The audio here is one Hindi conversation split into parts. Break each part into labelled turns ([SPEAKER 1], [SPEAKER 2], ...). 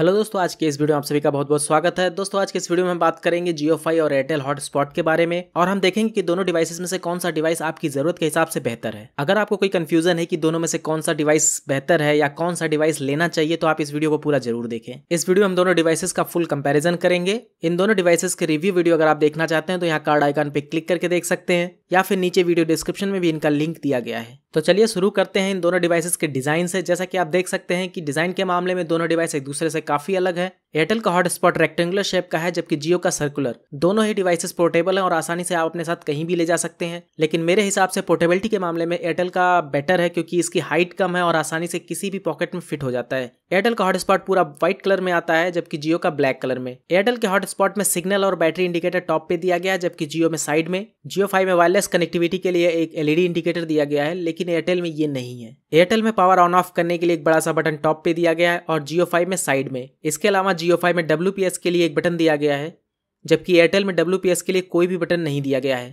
[SPEAKER 1] हेलो दोस्तों आज के इस वीडियो में आप सभी का बहुत बहुत स्वागत है दोस्तों आज के इस वीडियो में हम बात करेंगे जियो फाई और एयरटेल हॉटस्पॉट के बारे में और हम देखेंगे कि दोनों डिवाइसेस में से कौन सा डिवाइस आपकी जरूरत के हिसाब से बेहतर है अगर आपको कोई कंफ्यूजन है कि दोनों में से कौन सा डिवाइस बेहतर है या कौन सा डिवाइस लेना चाहिए तो आप इस वीडियो को पूरा जरूर देखें इस वीडियो में हम दोनों डिवाइसेस का फुल कंपेरिजन करेंगे इन दोनों डिवाइसेस के रिव्यू वीडियो अगर आप देखना चाहते हैं तो यहाँ कार्ड आइकन पे क्लिक करके देख सकते हैं या फिर नीचे वीडियो डिस्क्रिप्शन में भी इनका लिंक दिया गया है तो चलिए शुरू करते हैं इन दोनों डिवाइसेस के डिजाइन से जैसा कि आप देख सकते हैं कि डिजाइन के मामले में दोनों डिवाइस एक दूसरे से काफ़ी अलग है एयरटेल का हॉटस्पॉट रेक्टेंगुलर शेप का है जबकि जियो का सर्कुलर दोनों ही डिवाइसेस पोर्टेबल हैं और आसानी से आप अपने साथ कहीं भी ले जा सकते हैं लेकिन मेरे हिसाब से पोर्टेबिलिटी के मामले में एयरटेल का बेटर है क्योंकि इसकी हाइट कम है और आसानी से किसी भी पॉकेट में फिट हो जाता है एयरटेल का हॉटस्पॉट पूरा व्हाइट कलर में आता है जबकि जियो का ब्लैक कलर में एयरटेल के हॉटस्पॉट में सिग्नल और बैटरी इंडिकेटर टॉप पे दिया गया है जबकि जियो में साइड में जियो फाइव में वायरलेस कनेक्टिविटी के लिए एक एलईडी इंडिकेटर दिया गया है लेकिन एयरटेल में ये नहीं है एयरटेल में पावर ऑन ऑफ करने के लिए एक बड़ा सा बटन टॉप पे दिया गया है और जियो फाइव में साइड में इसके अलावा जियो फाइव में डब्ल्यू के लिए एक बटन दिया गया है जबकि एयरटेल में डब्ल्यू के लिए कोई भी बटन नहीं दिया गया है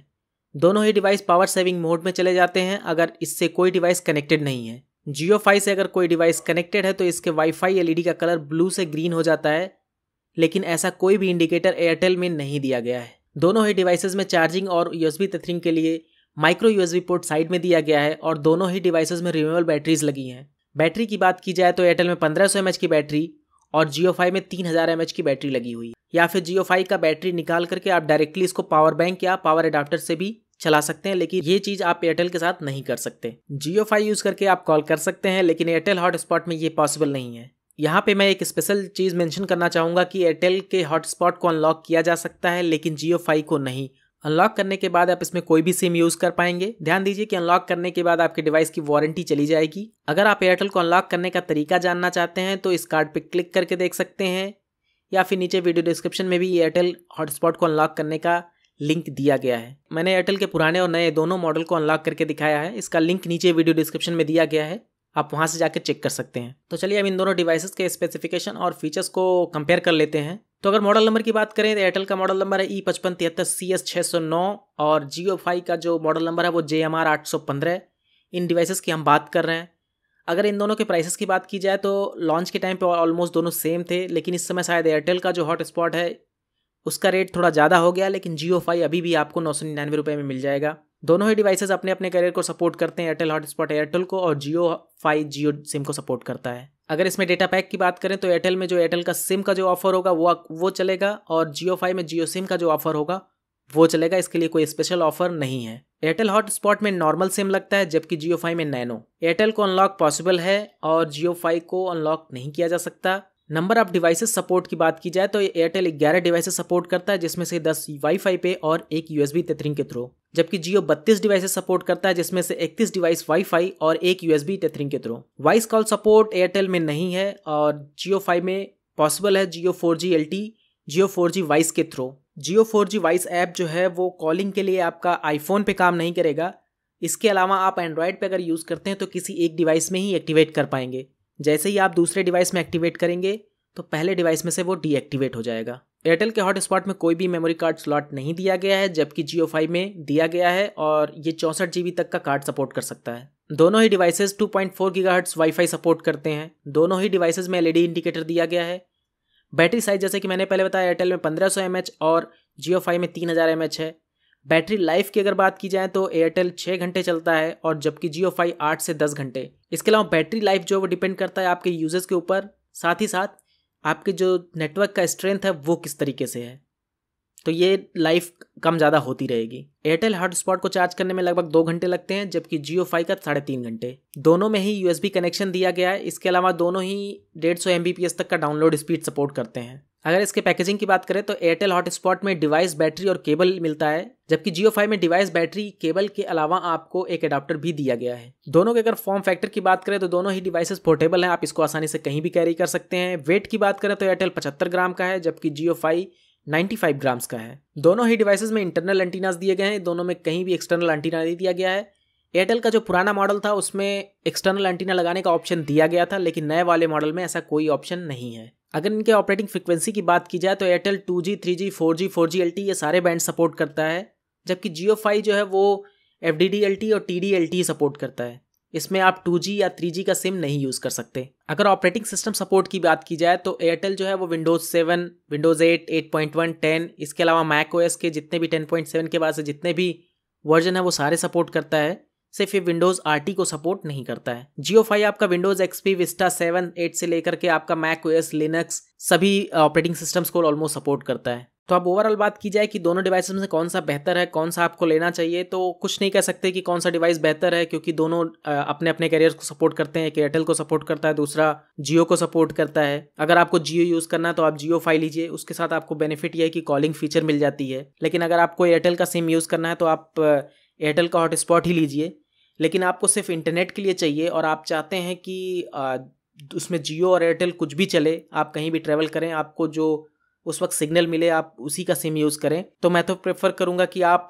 [SPEAKER 1] दोनों ही डिवाइस पावर सेविंग मोड में चले जाते हैं अगर इससे कोई डिवाइस कनेक्टेड नहीं है जियो फाइव से अगर कोई डिवाइस कनेक्टेड है तो इसके वाईफाई एलईडी e का कलर ब्लू से ग्रीन हो जाता है लेकिन ऐसा कोई भी इंडिकेटर एयरटेल में नहीं दिया गया है दोनों ही डिवाइसेज में चार्जिंग और यूएसबी तथरिंग के लिए माइक्रो यूएसबी पोर्ट साइड में दिया गया है और दोनों ही डिवाइसेज में रिन्यूएबल बैटरीज लगी हैं बैटरी की बात की जाए तो एयरटेल में पंद्रह सौ की बैटरी और जियो फाइव में तीन हज़ार एम की बैटरी लगी हुई या फिर जियो फाइव का बैटरी निकाल करके आप डायरेक्टली इसको पावर बैंक या पावर एडाप्टर से भी चला सकते हैं लेकिन ये चीज़ आप एयरटेल के साथ नहीं कर सकते जियो फाइव यूज़ करके आप कॉल कर सकते हैं लेकिन एयरटेल हॉटस्पॉट में ये पॉसिबल नहीं है यहाँ पे मैं एक स्पेशल चीज़ मेंशन करना चाहूंगा कि एयरटेल के हॉटस्पॉट को अनलॉक किया जा सकता है लेकिन जियो फाइव को नहीं अनलॉक करने के बाद आप इसमें कोई भी सिम यूज़ कर पाएंगे ध्यान दीजिए कि अनलॉक करने के बाद आपके डिवाइस की वारंटी चली जाएगी अगर आप एयरटेल को अनलॉक करने का तरीका जानना चाहते हैं तो इस कार्ड पर क्लिक करके देख सकते हैं या फिर नीचे वीडियो डिस्क्रिप्शन में भी एयरटेल हॉटस्पॉट को अनलॉक करने का लिंक दिया गया है मैंने एयरटेल के पुराने और नए दोनों मॉडल को अनलॉक करके दिखाया है इसका लिंक नीचे वीडियो डिस्क्रिप्शन में दिया गया है आप वहाँ से जाकर चेक कर सकते हैं तो चलिए अब इन दोनों डिवाइसेस के स्पेसिफिकेशन और फीचर्स को कंपेयर कर लेते हैं तो अगर मॉडल नंबर की बात करें तो एयरटेल का मॉडल नंबर है ई e पचपन तिहत्तर सी एस छः सौ नौ और जियो फाई का जो मॉडल नंबर है वो जे एम आर आठ सौ पंद्रह इन डिवाइसेस की हम बात कर रहे हैं अगर इन दोनों के प्राइसेस की बात की जाए तो लॉन्च के टाइम पे ऑलमोस्ट दोनों सेम थे लेकिन इस समय शायद एयरटेल का जो हॉट स्पॉट है उसका रेट थोड़ा ज़्यादा हो गया लेकिन जियो फाई अभी भी आपको नौ सौ निन्यानवे रुपये में मिल जाएगा दोनों ही डिवाइसेज़ अपने अपने करियर को सपोर्ट करते हैं एयरटेल हॉटस्पॉट एयरटेल को और जियो फाइव जियो सिम को सपोर्ट करता है अगर इसमें डेटा पैक की बात करें तो एयरटेल में जो एयरटेल का सिम का जो ऑफर होगा वो वो चलेगा और जियो फाइव में जियो सिम का जो ऑफर होगा वो चलेगा इसके लिए कोई स्पेशल ऑफर नहीं है एयरटेल हॉटस्पॉट में नॉर्मल सिम लगता है जबकि जियो फाइव में नैनो एयरटेल को अनलॉक पॉसिबल है और जियो फाइव को अनलॉक नहीं किया जा सकता नंबर ऑफ डिवाइसेस सपोर्ट की बात की जाए तो एयरटेल ग्यारह डिवाइसेस सपोर्ट करता है जिसमें से दस वाईफाई पे और एक यूएसबी टेथरिंग के थ्रू जबकि जियो बत्तीस डिवाइसेस सपोर्ट करता है जिसमें से इकतीस डिवाइस वाईफाई और एक यूएसबी टेथरिंग के through voice call support Airtel में नहीं है और जियो फाइव में पॉसिबल है Jio four G L T Jio four G voice के through Jio four G voice app जो है वो कॉलिंग के लिए आपका आईफोन पे काम नहीं करेगा इसके अलावा आप एंड्रॉयड पे अगर यूज़ करते हैं तो किसी एक डिवाइस में ही एक्टिवेट कर पाएंगे जैसे ही आप दूसरे डिवाइस में एक्टिवेट करेंगे तो पहले डिवाइस में से वो डीएक्टिवेट हो जाएगा एयरटेल के हॉटस्पॉट में कोई भी मेमोरी कार्ड स्लॉट नहीं दिया गया है जबकि जियो फाइव में दिया गया है और ये चौंसठ जीबी तक का कार्ड सपोर्ट कर सकता है दोनों ही devices 2.4 point gigahertz wifi support करते हैं दोनों ही डिवाइसेस में एलईडी इंडिकेटर e दिया गया है बैटरी साइज जैसे कि मैंने पहले बताया एयरटेल में पंद्रह सौ और जियो फाइव में तीन हज़ार है बैटरी लाइफ की अगर बात की जाए तो एयरटेल छः घंटे चलता है और जबकि जियो फाइव आठ से दस घंटे इसके अलावा बैटरी लाइफ जो वो डिपेंड करता है आपके यूजर्स के ऊपर साथ ही साथ आपके जो नेटवर्क का स्ट्रेंथ है वो किस तरीके से है तो ये लाइफ कम ज़्यादा होती रहेगी एयरटेल हॉटस्पॉट को चार्ज करने में लगभग दो घंटे लगते हैं जबकि जियो फाइव का साढ़े तीन घंटे दोनों में ही यूएसबी कनेक्शन दिया गया है इसके अलावा दोनों ही डेढ़ सौ एम तक का डाउनलोड स्पीड सपोर्ट करते हैं अगर इसके पैकेजिंग की बात करें तो एयरटेल हॉटस्पॉट में डिवाइस बैटरी और केबल मिलता है जबकि जियो फाइव में डिवाइस बैटरी केबल के अलावा आपको एक अडाप्टर भी दिया गया है दोनों के अगर फॉर्म फैक्टर की बात करें तो दोनों ही डिवाइसेस पोर्टेबल हैं आप इसको आसानी से कहीं भी कैरी कर सकते हैं वेट की बात करें तो एयरटेल पचहत्तर ग्राम का है जबकि जियो फाइव फाइव ग्राम्स का है दोनों ही डिवाइसेज में इंटरनल एंटीनाज दिए गए हैं दोनों में कहीं भी एक्सटर्नल एंटीना नहीं दिया गया है एयरटेल का जो पुराना मॉडल था उसमें एक्सटर्नल एंटीना लगाने का ऑप्शन दिया गया था लेकिन नए वाले मॉडल में ऐसा कोई ऑप्शन नहीं है अगर इनके ऑपरेटिंग फ्रिक्वेंसी की बात की जाए तो Airtel two G three G four G four G L T ये सारे बैंड सपोर्ट करता है जबकि जियो फाइव जो है वो F D D L T और T D L T support करता है इसमें आप टू जी या थ्री जी का सिम नहीं यूज़ कर सकते अगर ऑपरेटिंग सिस्टम सपोर्ट की बात की जाए तो एयरटेल जो है वो Windows seven Windows eight eight point one ten इसके अलावा मैक ओ एस के जितने भी टेन पॉइंट सेवन के बाद से जितने भी वर्जन है वो सारे सपोर्ट करता है सिर्फ ये विंडोज आर को सपोर्ट नहीं करता है जियो फाइव आपका Windows XP Vista seven eight से लेकर के आपका मैक ओएस लिनक्स सभी ऑपरेटिंग सिस्टम्स को ऑलमोस्ट सपोर्ट करता है तो अब ओवरऑल बात की जाए कि दोनों डिवाइस में से कौन सा बेहतर है कौन सा आपको लेना चाहिए तो कुछ नहीं कह सकते कि कौन सा डिवाइस बेहतर है क्योंकि दोनों अपने अपने कैरियर को सपोर्ट करते हैं एक एयरटेल को सपोर्ट करता है दूसरा जियो को सपोर्ट करता है अगर आपको जियो यूज़ करना है तो आप जियो फाइल लीजिए उसके साथ आपको बेनिफिट यह है कि कॉलिंग फीचर मिल जाती है लेकिन अगर आपको एयरटेल का सिम यूज़ करना है तो आप एयरटेल का हॉटस्पॉट ही लीजिए लेकिन आपको सिर्फ इंटरनेट के लिए चाहिए और आप चाहते हैं कि आ, उसमें जियो और एयरटेल कुछ भी चले आप कहीं भी ट्रैवल करें आपको जो उस वक्त सिग्नल मिले आप उसी का सिम यूज़ करें तो मैं तो प्रेफर करूँगा कि आप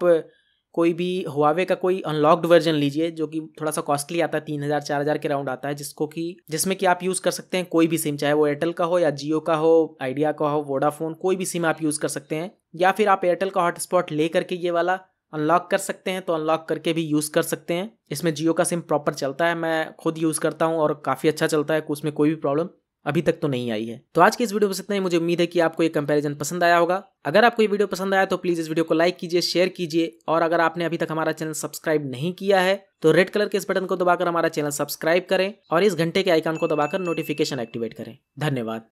[SPEAKER 1] कोई भी हुआवे का कोई अनलॉक्ड वर्जन लीजिए जो कि थोड़ा सा कॉस्टली आता है तीन हज़ार चार हज़ार के राउंड आता है जिसको कि जिसमें कि आप यूज़ कर सकते हैं कोई भी सिम चाहे वो एयरटेल का हो या जियो का हो आइडिया का हो वोडाफोन कोई भी सिम आप यूज़ कर सकते हैं या फिर आप एयरटेल का हॉटस्पॉट ले करके ये वाला अनलॉक कर सकते हैं तो अनलॉक करके भी यूज़ कर सकते हैं इसमें जियो का सिम प्रॉपर चलता है मैं खुद यूज़ करता हूँ और काफ़ी अच्छा चलता है उसमें कोई भी प्रॉब्लम अभी तक तो नहीं आई है तो आज की इस वीडियो में इतना ही मुझे उम्मीद है कि आपको ये कंपैरिजन पसंद आया होगा अगर आपको ये वीडियो पसंद आया तो प्लीज़ इस वीडियो को लाइक कीजिए शेयर कीजिए और अगर आपने अभी तक हमारा चैनल सब्सक्राइब नहीं किया है तो रेड कलर के इस बटन को दबाकर हमारा चैनल सब्सक्राइब करें और इस घंटे के आइकन को दबाकर नोटिफिकेशन एक्टिवेट करें धन्यवाद